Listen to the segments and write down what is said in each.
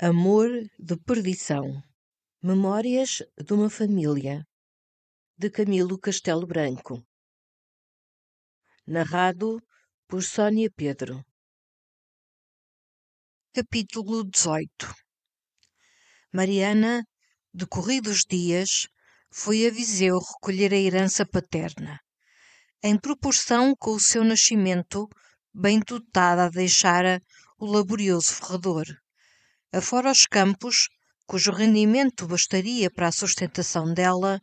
Amor de Perdição Memórias de uma Família de Camilo Castelo Branco Narrado por Sónia Pedro Capítulo 18 Mariana, decorridos dias, foi a Viseu recolher a herança paterna em proporção com o seu nascimento, bem dotada deixara o laborioso ferrador. Afora os campos, cujo rendimento bastaria para a sustentação dela,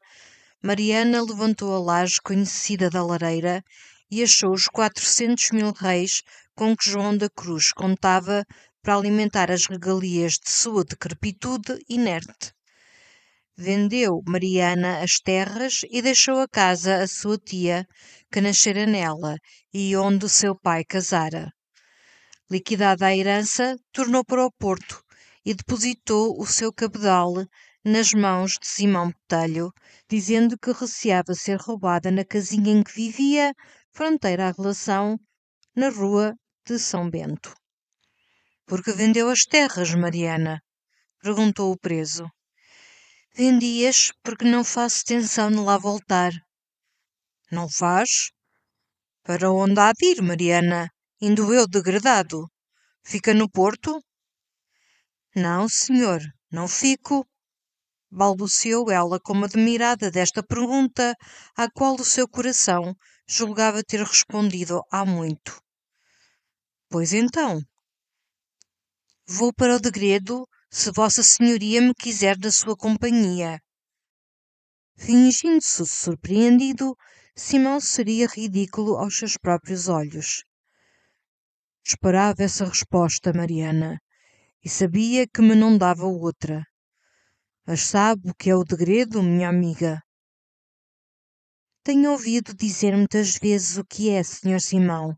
Mariana levantou a laje conhecida da lareira e achou os quatrocentos mil reis com que João da Cruz contava para alimentar as regalias de sua decrepitude inerte. Vendeu Mariana as terras e deixou a casa à sua tia, que nascera nela e onde o seu pai casara. Liquidada a herança, tornou para o Porto e depositou o seu cabedal nas mãos de Simão Botelho, dizendo que receava ser roubada na casinha em que vivia, fronteira à relação, na rua de São Bento. Porque vendeu as terras, Mariana? perguntou o preso. Repreendi-as porque não faço tensão de lá voltar. Não faz? Para onde há de ir, Mariana? Indo eu degradado. Fica no Porto? Não, senhor, não fico. Balbuciou ela como admirada desta pergunta, à qual o seu coração julgava ter respondido há muito. Pois então. Vou para o degredo se Vossa Senhoria me quiser da sua companhia. Fingindo-se surpreendido, Simão seria ridículo aos seus próprios olhos. Esperava essa resposta, Mariana, e sabia que me não dava outra. Mas sabe o que é o degredo, minha amiga? Tenho ouvido dizer muitas vezes o que é, Senhor Simão.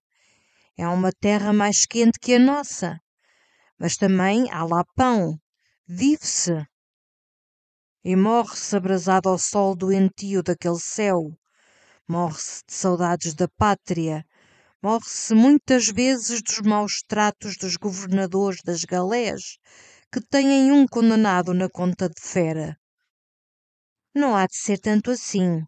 É uma terra mais quente que a nossa mas também há lá pão. Vive-se. E morre-se abrasado ao sol doentio daquele céu. Morre-se de saudades da pátria. Morre-se muitas vezes dos maus tratos dos governadores das galés, que têm um condenado na conta de fera. Não há de ser tanto assim.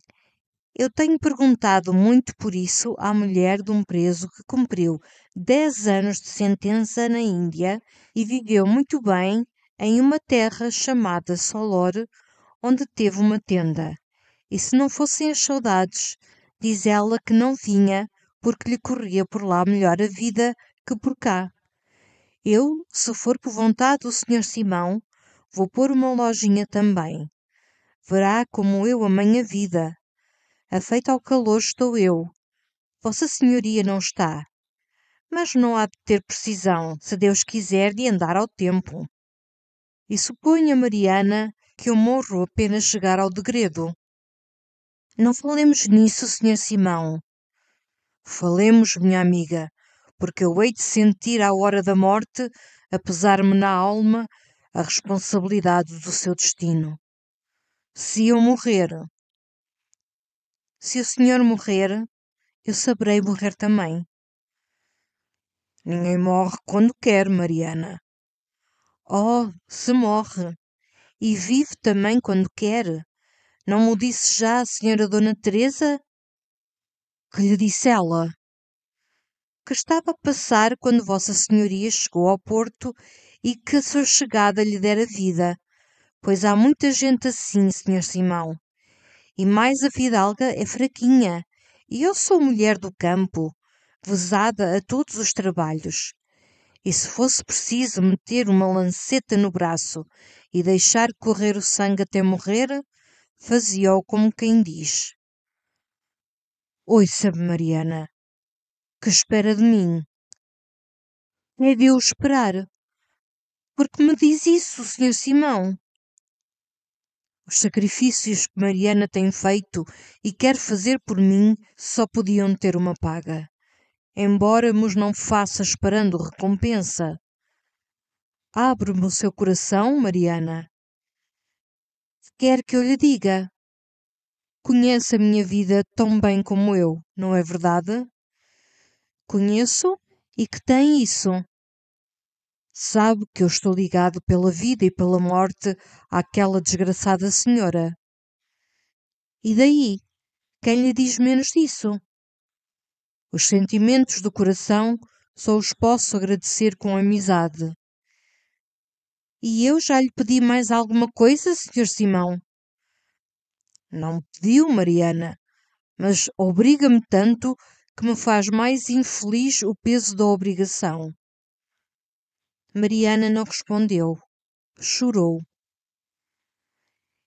Eu tenho perguntado muito por isso à mulher de um preso que cumpriu 10 anos de sentença na Índia e viveu muito bem em uma terra chamada Solor, onde teve uma tenda. E se não fossem as saudades, diz ela que não vinha porque lhe corria por lá melhor a vida que por cá. Eu, se for por vontade do Sr. Simão, vou pôr uma lojinha também. Verá como eu a vida Afeita ao calor estou eu. Vossa Senhoria não está. Mas não há de ter precisão, se Deus quiser, de andar ao tempo. E suponha, Mariana, que eu morro apenas chegar ao degredo. Não falemos nisso, Sr. Simão. Falemos, minha amiga, porque eu hei de sentir à hora da morte, apesar-me na alma, a responsabilidade do seu destino. Se eu morrer, se o Senhor morrer, eu saberei morrer também. Ninguém morre quando quer, Mariana. Oh, se morre! E vive também quando quer. Não me disse já a senhora Dona Teresa? Que lhe disse ela? Que estava a passar quando Vossa Senhoria chegou ao Porto e que a sua chegada lhe dera vida, pois há muita gente assim, Senhor Simão e mais a fidalga é fraquinha, e eu sou mulher do campo, vezada a todos os trabalhos. E se fosse preciso meter uma lanceta no braço e deixar correr o sangue até morrer, fazia-o como quem diz. oi sabe Mariana, que espera de mim? É de eu esperar. Porque me diz isso, Sr. Simão? Os sacrifícios que Mariana tem feito e quer fazer por mim só podiam ter uma paga. Embora mos não faça esperando recompensa. Abre-me o seu coração, Mariana. Quer que eu lhe diga. Conhece a minha vida tão bem como eu, não é verdade? Conheço e que tem isso. Sabe que eu estou ligado pela vida e pela morte àquela desgraçada senhora. E daí? Quem lhe diz menos disso? Os sentimentos do coração só os posso agradecer com amizade. E eu já lhe pedi mais alguma coisa, Sr. Simão? Não me pediu, Mariana, mas obriga-me tanto que me faz mais infeliz o peso da obrigação. Mariana não respondeu. Chorou.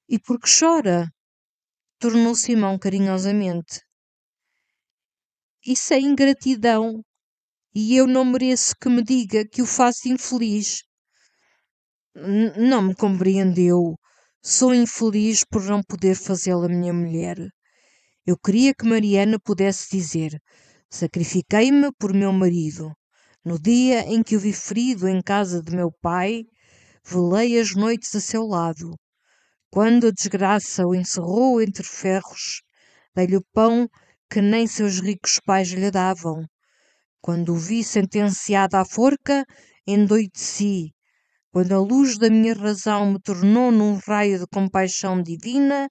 E por que chora? Tornou Simão carinhosamente. Isso é ingratidão, e eu não mereço que me diga que o faço infeliz. N não me compreendeu. Sou infeliz por não poder fazê-la minha mulher. Eu queria que Mariana pudesse dizer: Sacrifiquei-me por meu marido. No dia em que o vi ferido em casa de meu pai, velei as noites a seu lado. Quando a desgraça o encerrou entre ferros, dei-lhe o pão que nem seus ricos pais lhe davam. Quando o vi sentenciado à forca, endoideci. Quando a luz da minha razão me tornou num raio de compaixão divina,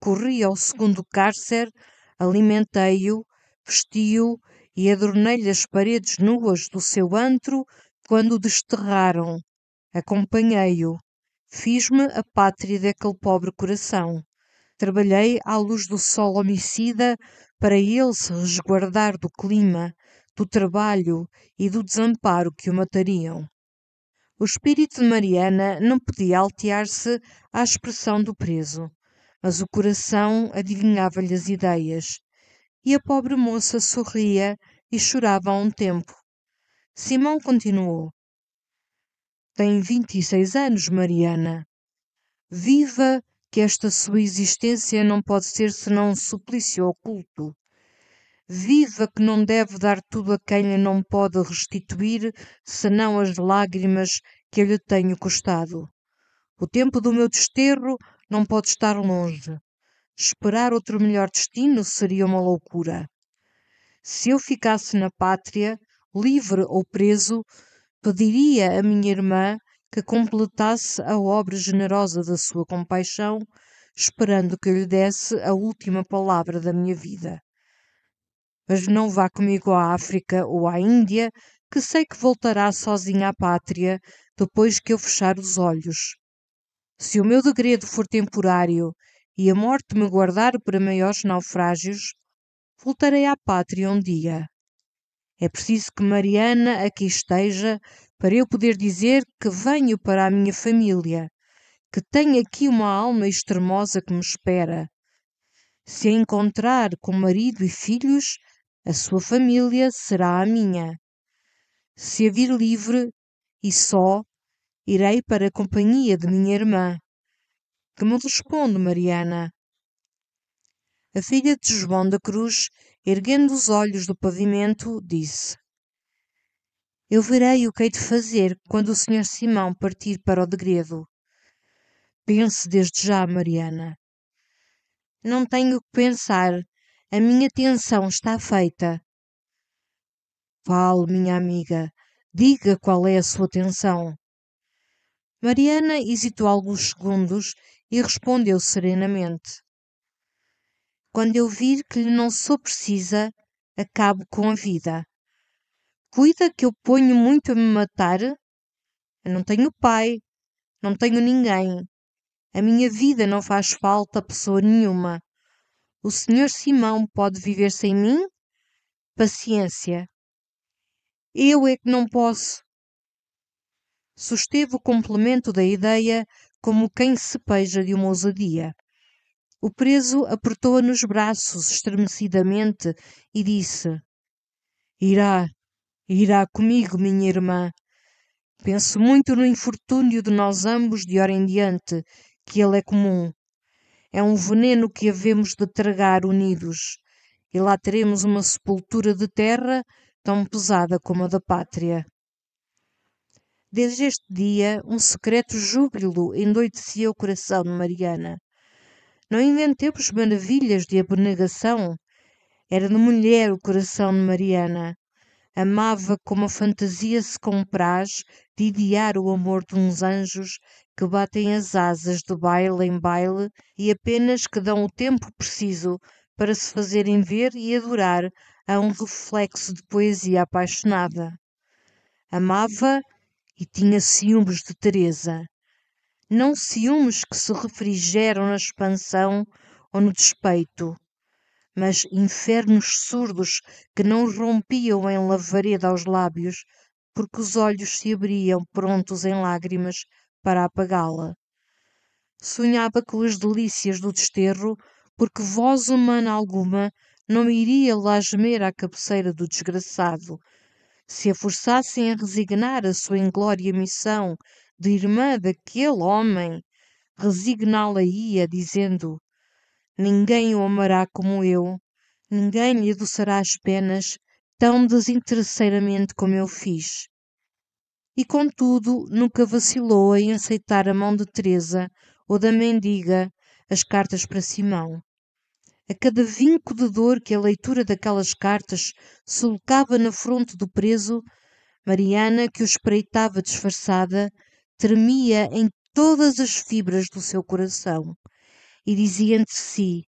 corri ao segundo cárcer, alimentei-o, vesti-o e adornei-lhe as paredes nuas do seu antro quando o desterraram. Acompanhei-o. Fiz-me a pátria daquele pobre coração. Trabalhei à luz do sol homicida para ele se resguardar do clima, do trabalho e do desamparo que o matariam. O espírito de Mariana não podia altear-se à expressão do preso, mas o coração adivinhava-lhe as ideias e a pobre moça sorria e chorava a um tempo. Simão continuou: Tem vinte e seis anos, Mariana. Viva que esta sua existência não pode ser senão um suplício oculto. Viva que não deve dar tudo a quem lhe não pode restituir, senão as lágrimas que eu lhe tenho custado. O tempo do meu desterro não pode estar longe. Esperar outro melhor destino seria uma loucura. Se eu ficasse na pátria, livre ou preso, pediria a minha irmã que completasse a obra generosa da sua compaixão, esperando que lhe desse a última palavra da minha vida. Mas não vá comigo à África ou à Índia, que sei que voltará sozinha à pátria depois que eu fechar os olhos. Se o meu degredo for temporário e a morte me guardar para maiores naufrágios, voltarei à pátria um dia. É preciso que Mariana aqui esteja para eu poder dizer que venho para a minha família, que tenho aqui uma alma extremosa que me espera. Se a encontrar com marido e filhos, a sua família será a minha. Se a vir livre e só, irei para a companhia de minha irmã. Que me responde, Mariana? A filha de João da Cruz, erguendo os olhos do pavimento, disse: Eu verei o que hei de fazer quando o senhor Simão partir para o degredo. Pense desde já, Mariana. Não tenho que pensar. A minha atenção está feita. Fale, minha amiga. Diga qual é a sua atenção. Mariana hesitou alguns segundos e respondeu serenamente: Quando eu vir que lhe não sou precisa, acabo com a vida. Cuida que eu ponho muito a me matar? Eu não tenho pai, não tenho ninguém. A minha vida não faz falta a pessoa nenhuma. O senhor Simão pode viver sem mim? Paciência. Eu é que não posso. Susteve o complemento da ideia como quem se peja de uma ousadia. O preso apertou-a nos braços estremecidamente e disse: Irá, irá comigo, minha irmã. Penso muito no infortúnio de nós ambos de ora em diante, que ele é comum. É um veneno que havemos de tragar unidos, e lá teremos uma sepultura de terra tão pesada como a da pátria. Desde este dia, um secreto júbilo endoidecia o coração de Mariana. Não inventemos maravilhas de abnegação. Era de mulher o coração de Mariana. Amava como a fantasia se compraz de idear o amor de uns anjos que batem as asas de baile em baile e apenas que dão o tempo preciso para se fazerem ver e adorar a um reflexo de poesia apaixonada. Amava e tinha ciúmes de Teresa. Não ciúmes que se refrigeram na expansão ou no despeito, mas infernos surdos que não rompiam em lavareda aos lábios, porque os olhos se abriam prontos em lágrimas para apagá-la. Sonhava com as delícias do desterro, porque voz humana alguma não iria lá gemer à cabeceira do desgraçado, se a forçassem a resignar a sua inglória missão de irmã daquele homem, resigná-la-ia, dizendo: Ninguém o amará como eu, ninguém lhe adoçará as penas tão desinteresseiramente como eu fiz. E contudo, nunca vacilou em aceitar a mão de Teresa ou da mendiga as cartas para Simão a cada vinco de dor que a leitura daquelas cartas solcava na fronte do preso, Mariana, que o espreitava disfarçada, tremia em todas as fibras do seu coração e dizia entre si: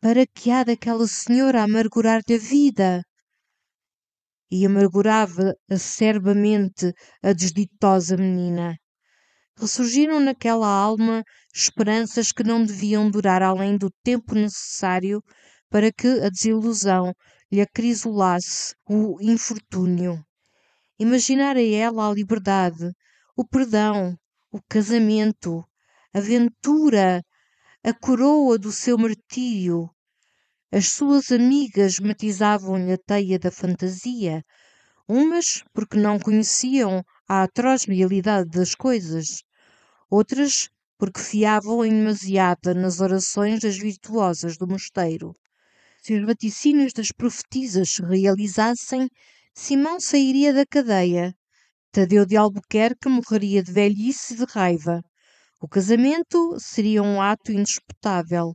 Para que há daquela senhora a amargurar-lhe a vida? E amargurava acerbamente a desditosa menina ressurgiram naquela alma esperanças que não deviam durar além do tempo necessário para que a desilusão lhe acrisolasse o infortúnio. Imaginar a ela a liberdade, o perdão, o casamento, a ventura, a coroa do seu martírio. As suas amigas matizavam-lhe a teia da fantasia, umas porque não conheciam à atroz realidade das coisas, outras porque fiavam em demasiada nas orações das virtuosas do mosteiro. Se os vaticínios das profetisas se realizassem, Simão sairia da cadeia. Tadeu de Albuquerque morreria de velhice e de raiva. O casamento seria um ato indisputável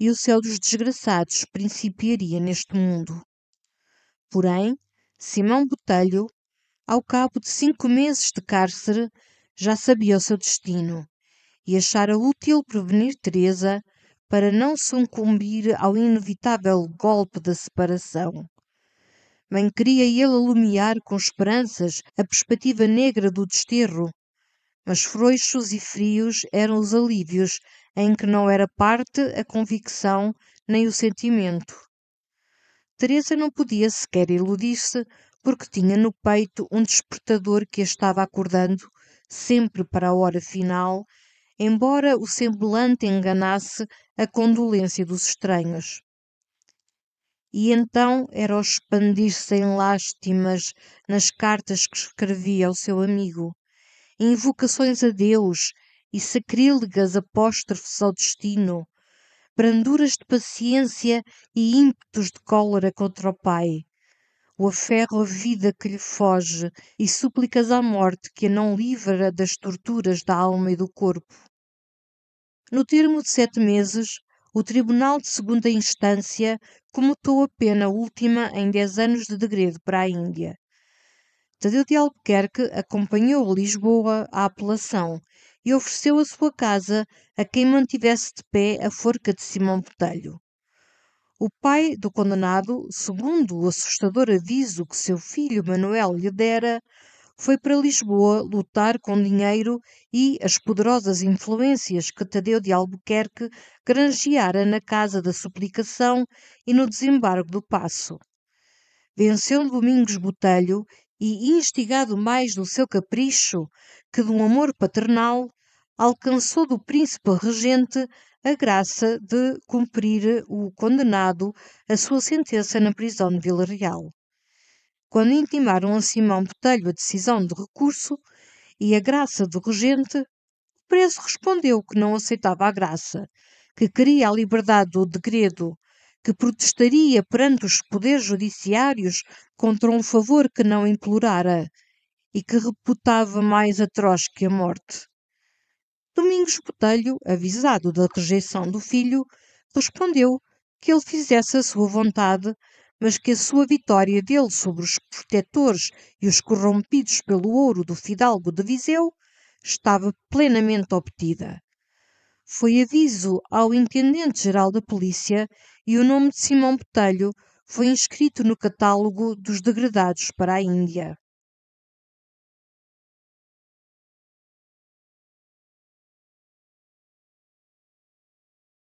e o céu dos desgraçados principiaria neste mundo. Porém, Simão Botelho ao cabo de cinco meses de cárcere, já sabia o seu destino e achara útil prevenir Teresa para não sucumbir ao inevitável golpe da separação. Bem queria ele alumiar com esperanças a perspectiva negra do desterro, mas frouxos e frios eram os alívios em que não era parte a convicção nem o sentimento. Teresa não podia sequer iludir-se porque tinha no peito um despertador que a estava acordando sempre para a hora final, embora o semblante enganasse a condolência dos estranhos. E então era o expandir-se em lástimas nas cartas que escrevia ao seu amigo, invocações a Deus e sacrílegas apóstrofes ao destino, branduras de paciência e ímpetos de cólera contra o pai o aferro a vida que lhe foge e súplicas à morte que a não livra das torturas da alma e do corpo. No termo de sete meses, o Tribunal de Segunda Instância comutou a pena última em dez anos de degredo para a Índia. Tadeu de Albuquerque acompanhou Lisboa à apelação e ofereceu a sua casa a quem mantivesse de pé a forca de Simão Botelho. O pai do condenado, segundo o assustador aviso que seu filho Manuel lhe dera, foi para Lisboa lutar com dinheiro e as poderosas influências que Tadeu de Albuquerque granjeara na Casa da Suplicação e no desembargo do Passo. Venceu Domingos Botelho e, instigado mais do seu capricho que do amor paternal, alcançou do príncipe regente a graça de cumprir o condenado a sua sentença na prisão de Vila Real. Quando intimaram a Simão Botelho a decisão de recurso e a graça do regente, o preso respondeu que não aceitava a graça, que queria a liberdade do degredo, que protestaria perante os poderes judiciários contra um favor que não implorara e que reputava mais atroz que a morte. Domingos Botelho, avisado da rejeição do filho, respondeu que ele fizesse a sua vontade, mas que a sua vitória dele sobre os protetores e os corrompidos pelo ouro do fidalgo de Viseu estava plenamente obtida. Foi aviso ao intendente-geral da polícia e o nome de Simão Botelho foi inscrito no catálogo dos degradados para a Índia.